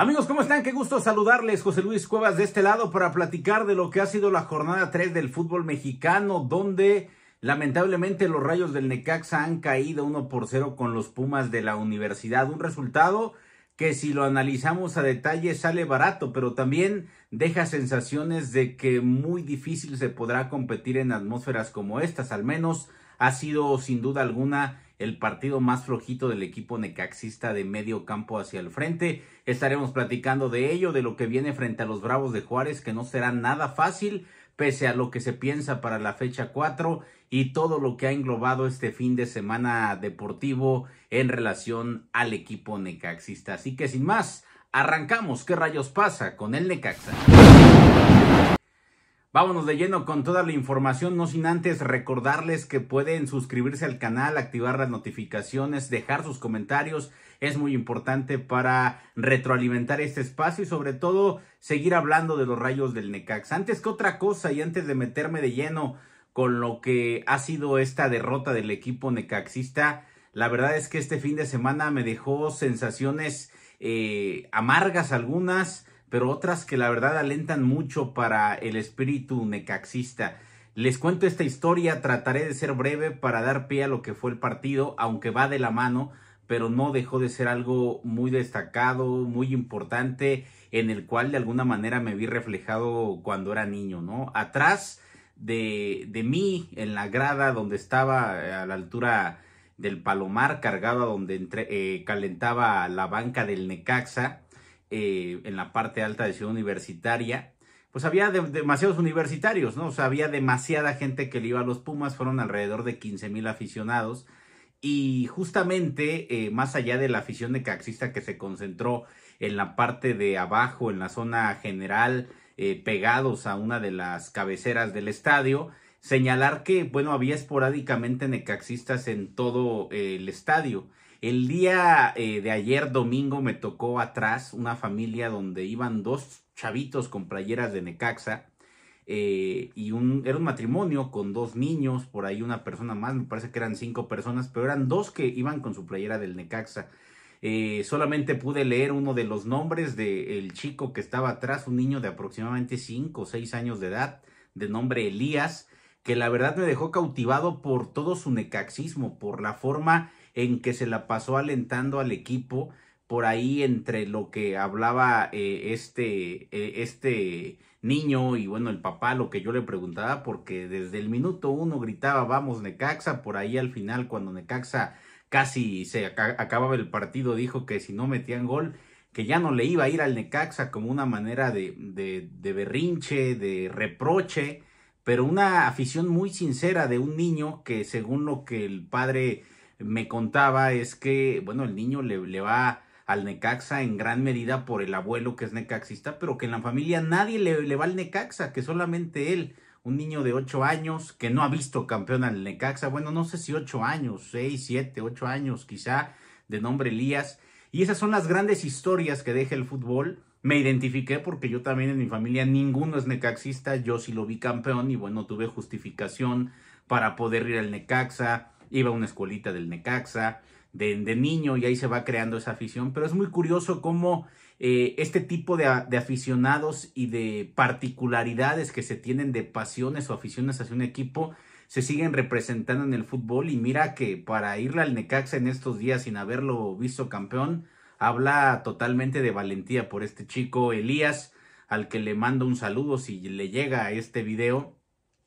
Amigos, ¿cómo están? Qué gusto saludarles. José Luis Cuevas de este lado para platicar de lo que ha sido la jornada 3 del fútbol mexicano, donde lamentablemente los rayos del Necaxa han caído 1 por 0 con los Pumas de la universidad. Un resultado que si lo analizamos a detalle sale barato, pero también deja sensaciones de que muy difícil se podrá competir en atmósferas como estas, al menos ha sido sin duda alguna el partido más flojito del equipo necaxista de medio campo hacia el frente. Estaremos platicando de ello, de lo que viene frente a los Bravos de Juárez, que no será nada fácil, pese a lo que se piensa para la fecha 4 y todo lo que ha englobado este fin de semana deportivo en relación al equipo necaxista. Así que sin más, arrancamos. ¿Qué rayos pasa con el Necaxa? Vámonos de lleno con toda la información, no sin antes recordarles que pueden suscribirse al canal, activar las notificaciones, dejar sus comentarios, es muy importante para retroalimentar este espacio y sobre todo seguir hablando de los rayos del Necax. Antes que otra cosa y antes de meterme de lleno con lo que ha sido esta derrota del equipo necaxista, la verdad es que este fin de semana me dejó sensaciones eh, amargas algunas, pero otras que la verdad alentan mucho para el espíritu necaxista. Les cuento esta historia, trataré de ser breve para dar pie a lo que fue el partido, aunque va de la mano, pero no dejó de ser algo muy destacado, muy importante, en el cual de alguna manera me vi reflejado cuando era niño, ¿no? Atrás de, mí, en la grada donde estaba eh, a la altura del palomar cargado donde eh, calentaba la banca del Necaxa, eh, en la parte alta de Ciudad Universitaria, pues había demasiados universitarios, ¿no? O sea, había demasiada gente que le iba a los Pumas, fueron alrededor de 15 mil aficionados. Y justamente, eh, más allá de la afición de que se concentró en la parte de abajo, en la zona general, eh, pegados a una de las cabeceras del estadio, señalar que, bueno, había esporádicamente necaxistas en todo el estadio. El día eh, de ayer domingo me tocó atrás una familia donde iban dos chavitos con playeras de Necaxa. Eh, y un, era un matrimonio con dos niños, por ahí una persona más, me parece que eran cinco personas, pero eran dos que iban con su playera del Necaxa. Eh, solamente pude leer uno de los nombres del chico que estaba atrás, un niño de aproximadamente cinco o seis años de edad, de nombre Elías, que la verdad me dejó cautivado por todo su necaxismo, por la forma en que se la pasó alentando al equipo por ahí entre lo que hablaba eh, este, eh, este niño y bueno, el papá, lo que yo le preguntaba, porque desde el minuto uno gritaba, vamos Necaxa, por ahí al final cuando Necaxa casi se acababa el partido, dijo que si no metían gol, que ya no le iba a ir al Necaxa como una manera de, de, de berrinche, de reproche, pero una afición muy sincera de un niño que según lo que el padre me contaba es que, bueno, el niño le, va al Necaxa en gran medida por el abuelo que es necaxista, pero que en la familia nadie le, le va al Necaxa, que solamente él, un niño de ocho años que no ha visto campeón al Necaxa, bueno, no sé si ocho años, seis, siete, ocho años quizá, de nombre Elías. Y esas son las grandes historias que deja el fútbol. Me identifiqué porque yo también en mi familia ninguno es necaxista, yo sí lo vi campeón y bueno, tuve justificación para poder ir al Necaxa iba a una escuelita del Necaxa, de, niño y ahí se va creando esa afición, pero es muy curioso cómo eh, este tipo de, de, aficionados y de particularidades que se tienen de pasiones o aficiones hacia un equipo se siguen representando en el fútbol y mira que para irle al Necaxa en estos días sin haberlo visto campeón, habla totalmente de valentía por este chico Elías, al que le mando un saludo si le llega a este video.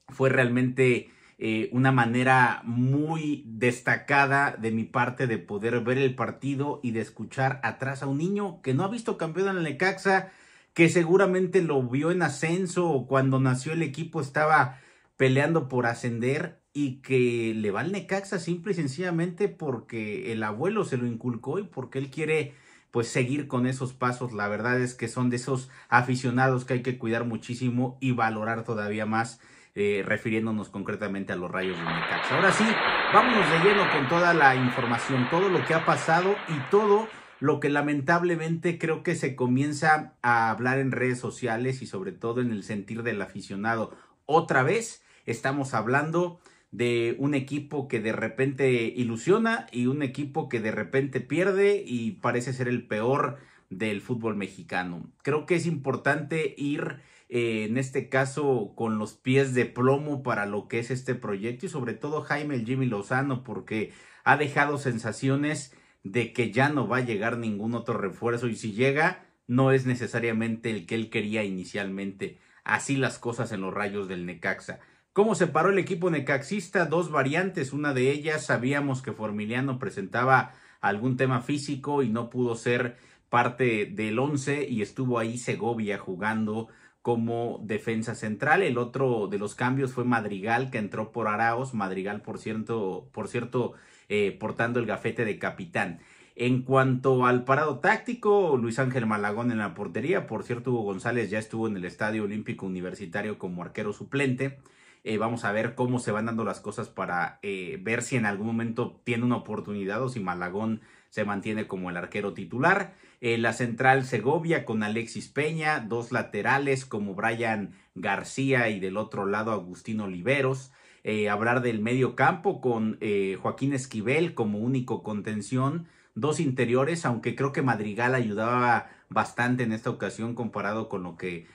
Fue realmente eh, una manera muy destacada de mi parte de poder ver el partido y de escuchar atrás a un niño que no ha visto campeón en el Necaxa, que seguramente lo vio en ascenso o cuando nació el equipo estaba peleando por ascender y que le va al Necaxa simple y sencillamente porque el abuelo se lo inculcó y porque él quiere pues seguir con esos pasos. La verdad es que son de esos aficionados que hay que cuidar muchísimo y valorar todavía más eh, refiriéndonos concretamente a los rayos de Ahora sí, vámonos de lleno con toda la información, todo lo que ha pasado y todo lo que lamentablemente creo que se comienza a hablar en redes sociales y sobre todo en el sentir del aficionado. Otra vez estamos hablando de un equipo que de repente ilusiona y un equipo que de repente pierde y parece ser el peor del fútbol mexicano. Creo que es importante ir eh, en este caso con los pies de plomo para lo que es este proyecto y sobre todo Jaime el Jimmy Lozano porque ha dejado sensaciones de que ya no va a llegar ningún otro refuerzo y si llega no es necesariamente el que él quería inicialmente. Así las cosas en los rayos del Necaxa. ¿Cómo se paró el equipo necaxista? Dos variantes. Una de ellas, sabíamos que Formiliano presentaba algún tema físico y no pudo ser parte del once y estuvo ahí Segovia jugando como defensa central. El otro de los cambios fue Madrigal, que entró por Araos. Madrigal, por cierto, por cierto eh, portando el gafete de capitán. En cuanto al parado táctico, Luis Ángel Malagón en la portería. Por cierto, Hugo González ya estuvo en el Estadio Olímpico Universitario como arquero suplente. Eh, vamos a ver cómo se van dando las cosas para eh, ver si en algún momento tiene una oportunidad o si Malagón se mantiene como el arquero titular. Eh, la central Segovia con Alexis Peña, dos laterales como Brian García y del otro lado Agustín Oliveros. Eh, hablar del medio campo con eh, Joaquín Esquivel como único contención, dos interiores, aunque creo que Madrigal ayudaba bastante en esta ocasión comparado con lo que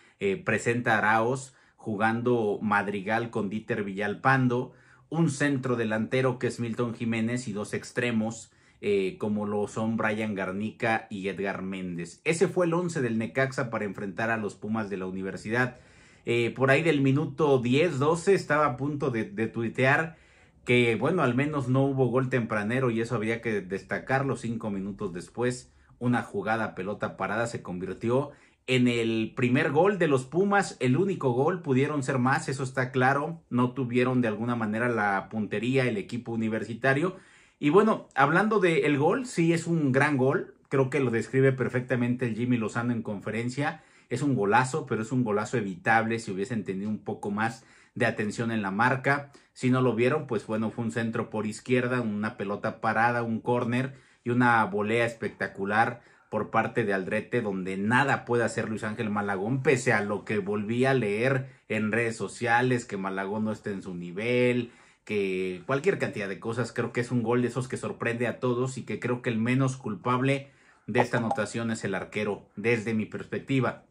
presenta Araos jugando Madrigal con Dieter Villalpando, un centro delantero que es Milton Jiménez y dos extremos eh, como lo son Brian Garnica y Edgar Méndez. Ese fue el 11 del Necaxa para enfrentar a los Pumas de la universidad. Eh, por ahí del minuto 10-12 estaba a punto de, tuitear que bueno, al menos no hubo gol tempranero y eso había que destacarlo cinco minutos después. Una jugada pelota parada se convirtió en el primer gol de los Pumas, el único gol, pudieron ser más, eso está claro, no tuvieron de alguna manera la puntería el equipo universitario, y bueno, hablando del el gol, sí es un gran gol. Creo que lo describe perfectamente el Jimmy Lozano en conferencia. Es un golazo, pero es un golazo evitable si hubiesen tenido un poco más de atención en la marca. Si no lo vieron, pues bueno, fue un centro por izquierda, una pelota parada, un córner y una volea espectacular por parte de Aldrete, donde nada puede hacer Luis Ángel Malagón, pese a lo que volví a leer en redes sociales, que Malagón no está en su nivel, que cualquier cantidad de cosas. Creo que es un gol de esos que sorprende a todos y que creo que el menos culpable de esta anotación es el arquero, desde mi perspectiva.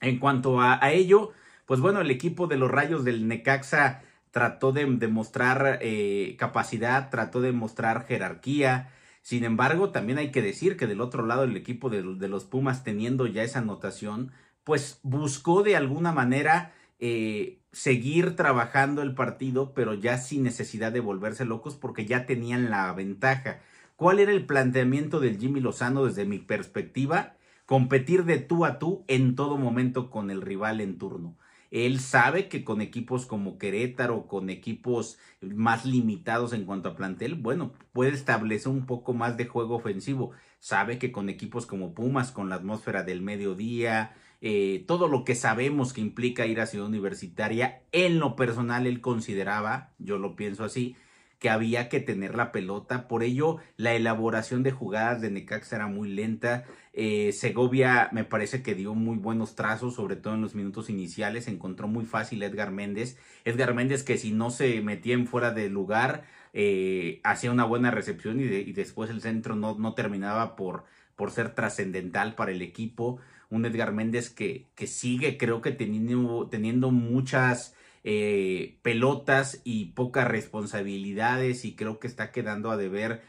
En cuanto a, ello, pues bueno, el equipo de los rayos del Necaxa trató de demostrar eh, capacidad, trató de mostrar jerarquía. Sin embargo, también hay que decir que del otro lado el equipo de, de los Pumas teniendo ya esa anotación, pues buscó de alguna manera eh, seguir trabajando el partido, pero ya sin necesidad de volverse locos porque ya tenían la ventaja. ¿Cuál era el planteamiento del Jimmy Lozano desde mi perspectiva? Competir de tú a tú en todo momento con el rival en turno. Él sabe que con equipos como Querétaro, con equipos más limitados en cuanto a plantel, bueno, puede establecer un poco más de juego ofensivo. Sabe que con equipos como Pumas, con la atmósfera del mediodía, eh, todo lo que sabemos que implica ir a Ciudad Universitaria, en lo personal él consideraba, yo lo pienso así, que había que tener la pelota, por ello la elaboración de jugadas de Necax era muy lenta, eh, Segovia me parece que dio muy buenos trazos, sobre todo en los minutos iniciales, encontró muy fácil Edgar Méndez, Edgar Méndez que si no se metía en fuera de lugar, eh, hacía una buena recepción y, después el centro no, terminaba por, por ser trascendental para el equipo un Edgar Méndez que, que sigue, creo que teniendo, teniendo muchas eh, pelotas y pocas responsabilidades y creo que está quedando a deber,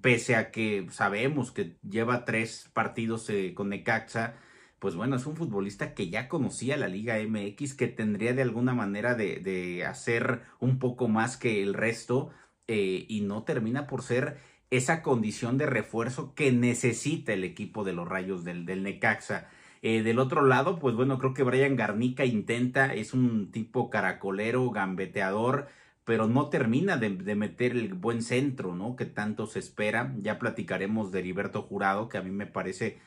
pese a que sabemos que lleva tres partidos eh, con Necaxa, pues bueno, es un futbolista que ya conocía la Liga MX, que tendría de alguna manera de, hacer un poco más que el resto eh, y no termina por ser esa condición de refuerzo que necesita el equipo de los rayos del, del Necaxa. Eh, del otro lado, pues bueno, creo que Brian Garnica intenta, es un tipo caracolero, gambeteador, pero no termina de, meter el buen centro, ¿no? Que tanto se espera. Ya platicaremos de Heriberto Jurado, que a mí me parece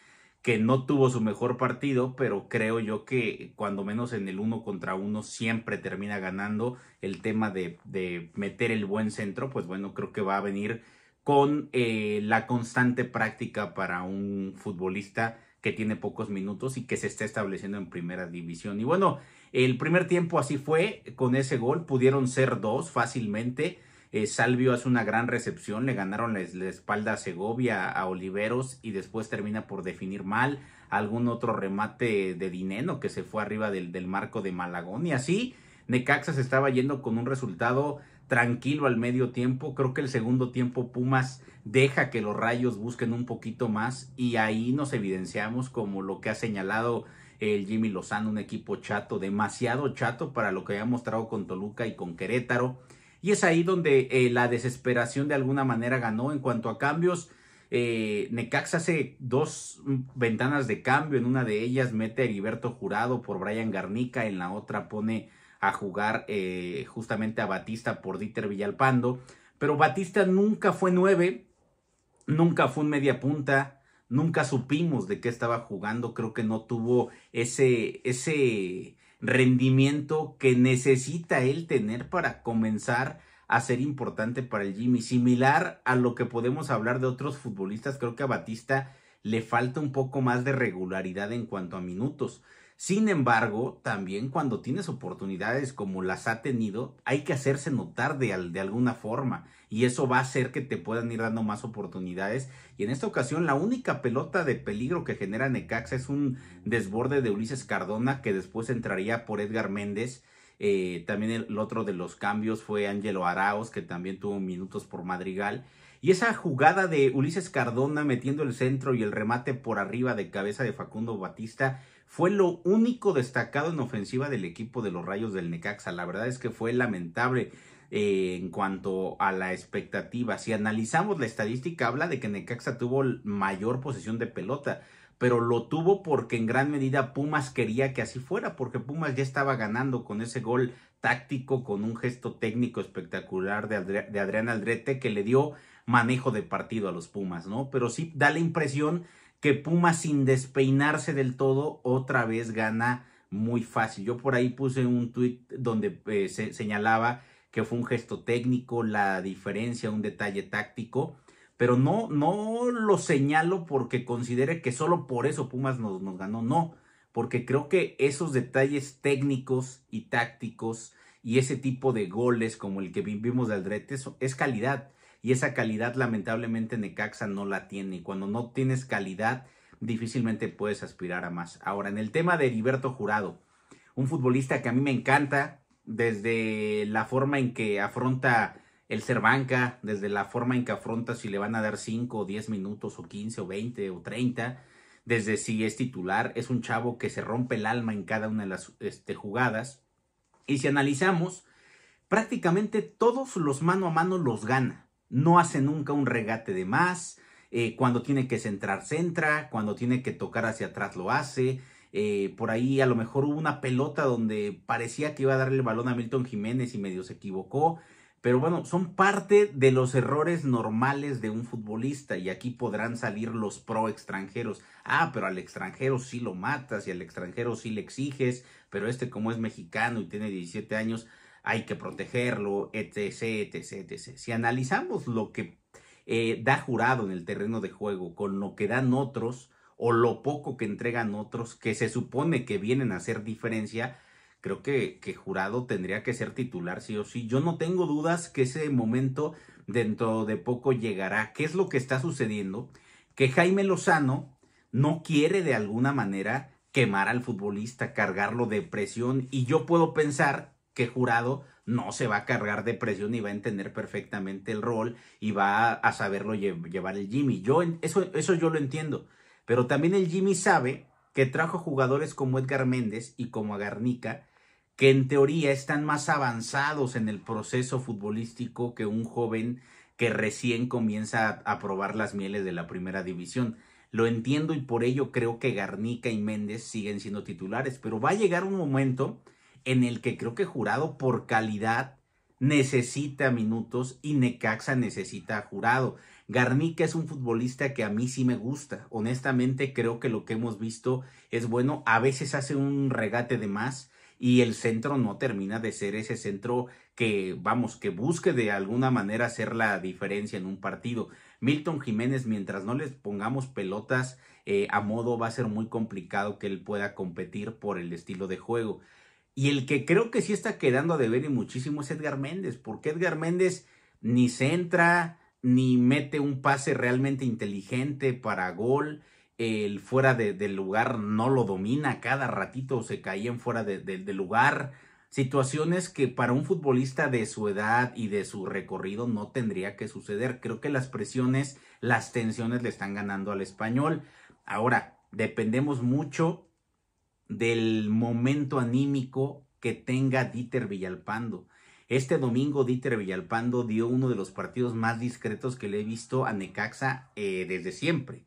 que no tuvo su mejor partido, pero creo yo que cuando menos en el uno contra uno siempre termina ganando el tema de, de meter el buen centro, pues bueno, creo que va a venir con eh, la constante práctica para un futbolista que tiene pocos minutos y que se está estableciendo en primera división. Y bueno, el primer tiempo así fue, con ese gol pudieron ser dos fácilmente. Eh, Salvio hace una gran recepción, le ganaron la, espalda a Segovia, a Oliveros y después termina por definir mal algún otro remate de Dineno que se fue arriba del, del marco de Malagón y así Necaxa se estaba yendo con un resultado tranquilo al medio tiempo. Creo que el segundo tiempo Pumas deja que los rayos busquen un poquito más y ahí nos evidenciamos como lo que ha señalado el Jimmy Lozano, un equipo chato, demasiado chato para lo que había mostrado con Toluca y con Querétaro. Y es ahí donde eh, la desesperación de alguna manera ganó en cuanto a cambios. Eh, Necax hace dos ventanas de cambio, en una de ellas mete a Heriberto Jurado por Brian Garnica, en la otra pone a jugar eh, justamente a Batista por Dieter Villalpando. Pero Batista nunca fue nueve, nunca fue un media punta, nunca supimos de qué estaba jugando. Creo que no tuvo ese, ese rendimiento que necesita él tener para comenzar a ser importante para el Jimmy. Similar a lo que podemos hablar de otros futbolistas, creo que a Batista le falta un poco más de regularidad en cuanto a minutos. Sin embargo, también cuando tienes oportunidades como las ha tenido, hay que hacerse notar de, de, alguna forma y eso va a hacer que te puedan ir dando más oportunidades. Y en esta ocasión la única pelota de peligro que genera Necaxa es un desborde de Ulises Cardona que después entraría por Edgar Méndez. Eh, también el, el, otro de los cambios fue Ángelo Araos que también tuvo minutos por Madrigal. Y esa jugada de Ulises Cardona metiendo el centro y el remate por arriba de cabeza de Facundo Batista fue lo único destacado en ofensiva del equipo de los Rayos del Necaxa. La verdad es que fue lamentable eh, en cuanto a la expectativa. Si analizamos la estadística, habla de que Necaxa tuvo mayor posesión de pelota, pero lo tuvo porque en gran medida Pumas quería que así fuera, porque Pumas ya estaba ganando con ese gol táctico, con un gesto técnico espectacular de, de Adrián Aldrete que le dio manejo de partido a los Pumas, ¿no? Pero sí da la impresión que Pumas sin despeinarse del todo otra vez gana muy fácil. Yo por ahí puse un tuit donde eh, se señalaba que fue un gesto técnico, la diferencia, un detalle táctico, pero no, no lo señalo porque considere que solo por eso Pumas nos, nos ganó, no, porque creo que esos detalles técnicos y tácticos y ese tipo de goles como el que vimos de Aldrete es calidad y esa calidad lamentablemente Necaxa no la tiene y cuando no tienes calidad difícilmente puedes aspirar a más. Ahora, en el tema de Heriberto Jurado, un futbolista que a mí me encanta desde la forma en que afronta el ser desde la forma en que afronta si le van a dar 5 o 10 minutos o 15 o 20 o 30, desde si es titular, es un chavo que se rompe el alma en cada una de las este, jugadas. Y si analizamos, prácticamente todos los mano a mano los gana. No hace nunca un regate de más. Eh, cuando tiene que centrar, centra. Cuando tiene que tocar hacia atrás, lo hace. Eh, por ahí a lo mejor hubo una pelota donde parecía que iba a darle el balón a Milton Jiménez y medio se equivocó. Pero bueno, son parte de los errores normales de un futbolista y aquí podrán salir los pro extranjeros. Ah, pero al extranjero sí lo matas y al extranjero sí le exiges, pero este como es mexicano y tiene 17 años, hay que protegerlo, etc, etc, etc. Si analizamos lo que eh, da jurado en el terreno de juego con lo que dan otros o lo poco que entregan otros que se supone que vienen a hacer diferencia, creo que, que jurado tendría que ser titular sí o sí. Yo no tengo dudas que ese momento dentro de poco llegará. ¿Qué es lo que está sucediendo? Que Jaime Lozano no quiere de alguna manera quemar al futbolista, cargarlo de presión y yo puedo pensar que jurado no se va a cargar de presión y va a entender perfectamente el rol y va a saberlo llevar el Jimmy. Yo, eso, eso yo lo entiendo. Pero también el Jimmy sabe que trajo jugadores como Edgar Méndez y como Garnica que en teoría están más avanzados en el proceso futbolístico que un joven que recién comienza a, probar las mieles de la primera división. Lo entiendo y por ello creo que Garnica y Méndez siguen siendo titulares, pero va a llegar un momento en el que creo que Jurado por calidad necesita minutos y Necaxa necesita Jurado. Garnica es un futbolista que a mí sí me gusta. Honestamente creo que lo que hemos visto es bueno. A veces hace un regate de más y el centro no termina de ser ese centro que, vamos, que busque de alguna manera hacer la diferencia en un partido. Milton Jiménez, mientras no les pongamos pelotas eh, a modo, va a ser muy complicado que él pueda competir por el estilo de juego. Y el que creo que sí está quedando a deber y muchísimo es Edgar Méndez, porque Edgar Méndez ni se entra, ni mete un pase realmente inteligente para gol. El fuera de, del lugar no lo domina, cada ratito se en fuera del lugar. Situaciones que para un futbolista de su edad y de su recorrido no tendría que suceder. Creo que las presiones, las tensiones le están ganando al español. Ahora, dependemos mucho del momento anímico que tenga Dieter Villalpando. Este domingo Dieter Villalpando dio uno de los partidos más discretos que le he visto a Necaxa eh, desde siempre.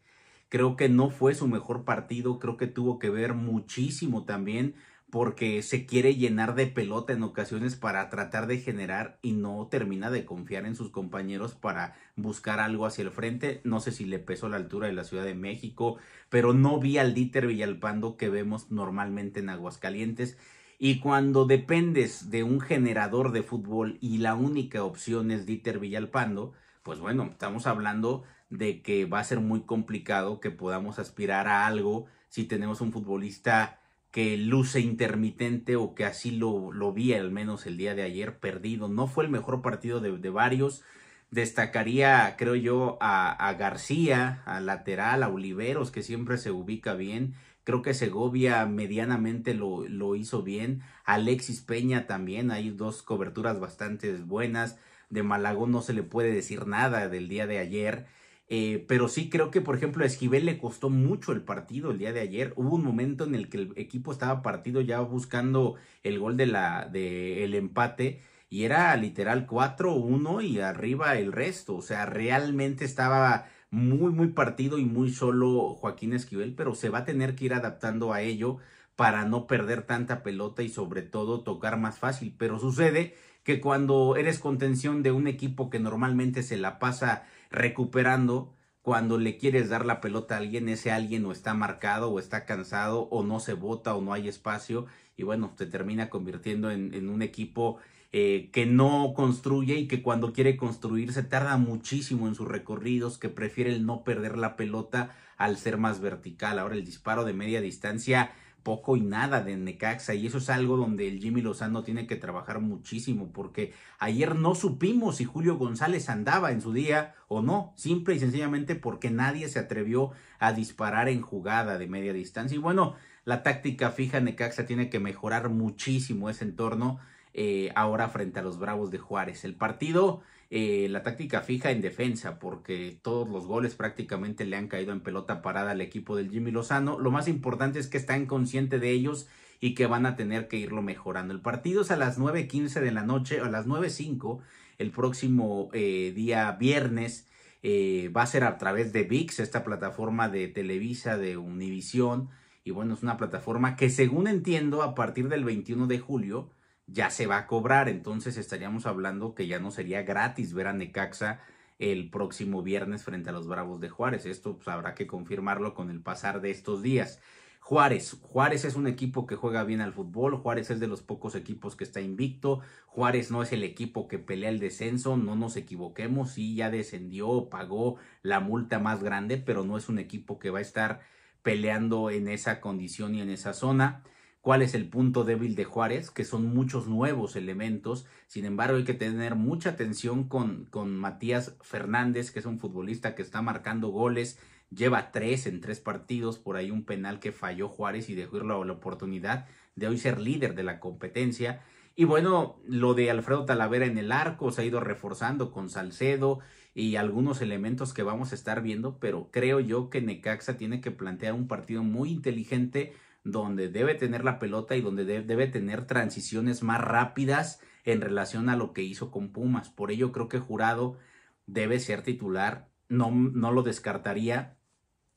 Creo que no fue su mejor partido, creo que tuvo que ver muchísimo también porque se quiere llenar de pelota en ocasiones para tratar de generar y no termina de confiar en sus compañeros para buscar algo hacia el frente. No sé si le pesó la altura de la Ciudad de México, pero no vi al Dieter Villalpando que vemos normalmente en Aguascalientes. Y cuando dependes de un generador de fútbol y la única opción es Dieter Villalpando, pues bueno, estamos hablando de que va a ser muy complicado que podamos aspirar a algo si tenemos un futbolista que luce intermitente o que así lo, lo, vi al menos el día de ayer perdido. No fue el mejor partido de, varios. Destacaría, creo yo, a, a, García, a lateral, a Oliveros, que siempre se ubica bien. Creo que Segovia medianamente lo, lo hizo bien. Alexis Peña también. Hay dos coberturas bastante buenas. De Malagón no se le puede decir nada del día de ayer. Eh, pero sí creo que, por ejemplo, a Esquivel le costó mucho el partido el día de ayer. Hubo un momento en el que el equipo estaba partido ya buscando el gol de la, de el empate y era literal 4-1 y arriba el resto. O sea, realmente estaba muy, muy partido y muy solo Joaquín Esquivel, pero se va a tener que ir adaptando a ello para no perder tanta pelota y sobre todo tocar más fácil. Pero sucede que cuando eres contención de un equipo que normalmente se la pasa recuperando cuando le quieres dar la pelota a alguien, ese alguien o está marcado o está cansado o no se bota o no hay espacio y bueno, te termina convirtiendo en, un equipo eh, que no construye y que cuando quiere construirse tarda muchísimo en sus recorridos, que prefiere el no perder la pelota al ser más vertical. Ahora el disparo de media distancia poco y nada de Necaxa y eso es algo donde el Jimmy Lozano tiene que trabajar muchísimo porque ayer no supimos si Julio González andaba en su día o no, simple y sencillamente porque nadie se atrevió a disparar en jugada de media distancia y bueno, la táctica fija Necaxa tiene que mejorar muchísimo ese entorno eh, ahora frente a los Bravos de Juárez. El partido eh, la táctica fija en defensa, porque todos los goles prácticamente le han caído en pelota parada al equipo del Jimmy Lozano. Lo más importante es que están conscientes de ellos y que van a tener que irlo mejorando. El partido es a las 9.15 de la noche, o a las 9.05, el próximo eh, día viernes. Eh, va a ser a través de VIX, esta plataforma de Televisa, de Univisión. Y bueno, es una plataforma que según entiendo, a partir del 21 de julio, ya se va a cobrar. Entonces estaríamos hablando que ya no sería gratis ver a Necaxa el próximo viernes frente a los Bravos de Juárez. Esto pues, habrá que confirmarlo con el pasar de estos días. Juárez. Juárez es un equipo que juega bien al fútbol. Juárez es de los pocos equipos que está invicto. Juárez no es el equipo que pelea el descenso. No nos equivoquemos. Sí, ya descendió, pagó la multa más grande, pero no es un equipo que va a estar peleando en esa condición y en esa zona cuál es el punto débil de Juárez, que son muchos nuevos elementos. Sin embargo, hay que tener mucha atención con, con Matías Fernández, que es un futbolista que está marcando goles, lleva tres en tres partidos, por ahí un penal que falló Juárez y dejó ir la oportunidad de hoy ser líder de la competencia. Y bueno, lo de Alfredo Talavera en el arco se ha ido reforzando con Salcedo y algunos elementos que vamos a estar viendo, pero creo yo que Necaxa tiene que plantear un partido muy inteligente donde debe tener la pelota y donde debe tener transiciones más rápidas en relación a lo que hizo con Pumas. Por ello creo que Jurado debe ser titular, no, no lo descartaría,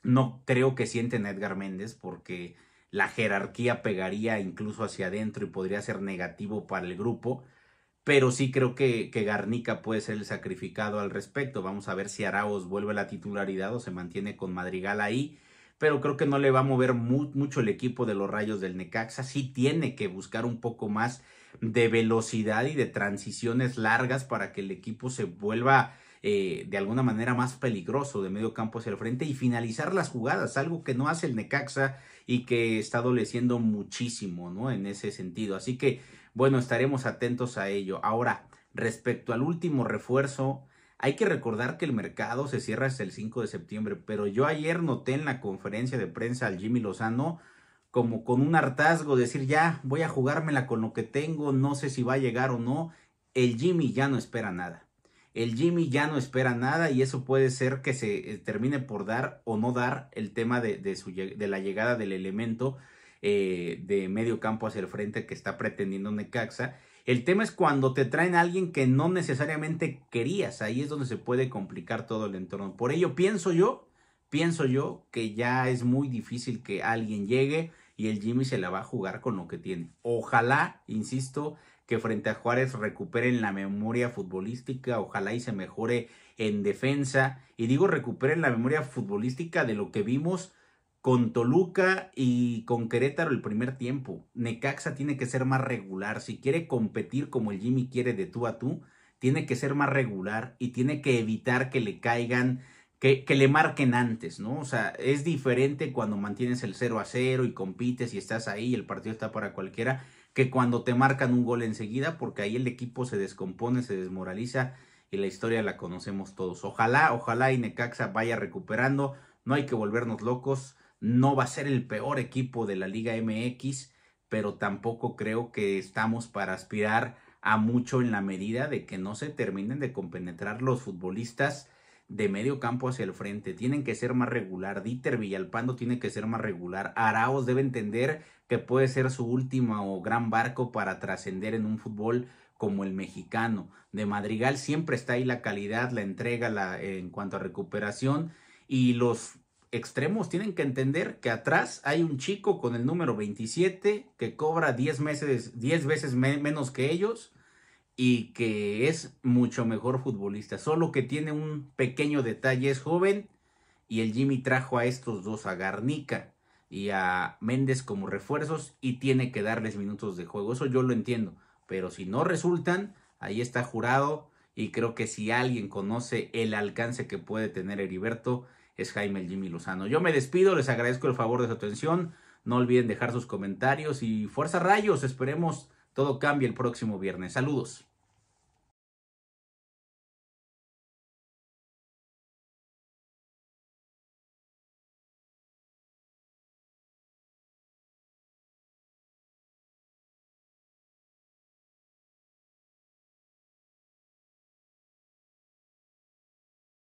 no creo que sienten Edgar Méndez porque la jerarquía pegaría incluso hacia adentro y podría ser negativo para el grupo, pero sí creo que, Garnica puede ser el sacrificado al respecto. Vamos a ver si Araos vuelve a la titularidad o se mantiene con Madrigal ahí pero creo que no le va a mover mucho el equipo de los Rayos del Necaxa. Sí tiene que buscar un poco más de velocidad y de transiciones largas para que el equipo se vuelva eh, de alguna manera más peligroso de medio campo hacia el frente y finalizar las jugadas, algo que no hace el Necaxa y que está adoleciendo muchísimo, ¿no? En ese sentido. Así que, bueno, estaremos atentos a ello. Ahora, respecto al último refuerzo hay que recordar que el mercado se cierra hasta el 5 de septiembre, pero yo ayer noté en la conferencia de prensa al Jimmy Lozano como con un hartazgo, decir ya voy a jugármela con lo que tengo, no sé si va a llegar o no. El Jimmy ya no espera nada. El Jimmy ya no espera nada y eso puede ser que se eh, termine por dar o no dar el tema de, la llegada del elemento eh, de medio campo hacia el frente que está pretendiendo Necaxa el tema es cuando te traen a alguien que no necesariamente querías. Ahí es donde se puede complicar todo el entorno. Por ello, pienso yo, pienso yo que ya es muy difícil que alguien llegue y el Jimmy se la va a jugar con lo que tiene. Ojalá, insisto, que frente a Juárez recuperen la memoria futbolística, ojalá y se mejore en defensa. Y digo recuperen la memoria futbolística de lo que vimos con Toluca y con Querétaro el primer tiempo. Necaxa tiene que ser más regular. Si quiere competir como el Jimmy quiere de tú a tú, tiene que ser más regular y tiene que evitar que le caigan, que, que le marquen antes, ¿no? O sea, es diferente cuando mantienes el 0 a 0 y compites y estás ahí y el partido está para cualquiera, que cuando te marcan un gol enseguida, porque ahí el equipo se descompone, se desmoraliza y la historia la conocemos todos. Ojalá, ojalá y Necaxa vaya recuperando. No hay que volvernos locos no va a ser el peor equipo de la Liga MX, pero tampoco creo que estamos para aspirar a mucho en la medida de que no se terminen de compenetrar los futbolistas de medio campo hacia el frente. Tienen que ser más regular. Dieter Villalpando tiene que ser más regular. Araos debe entender que puede ser su último o gran barco para trascender en un fútbol como el mexicano. De Madrigal siempre está ahí la calidad, la entrega en cuanto a recuperación y los extremos tienen que entender que atrás hay un chico con el número 27 que cobra 10, meses, 10 veces menos que ellos y que es mucho mejor futbolista. Solo que tiene un pequeño detalle, es joven y el Jimmy trajo a estos dos, a Garnica y a Méndez como refuerzos y tiene que darles minutos de juego. Eso yo lo entiendo, pero si no resultan, ahí está jurado y creo que si alguien conoce el alcance que puede tener Heriberto, es Jaime el Jimmy Lozano. Yo me despido, les agradezco el favor de su atención. No olviden dejar sus comentarios y fuerza rayos, esperemos todo cambie el próximo viernes. Saludos.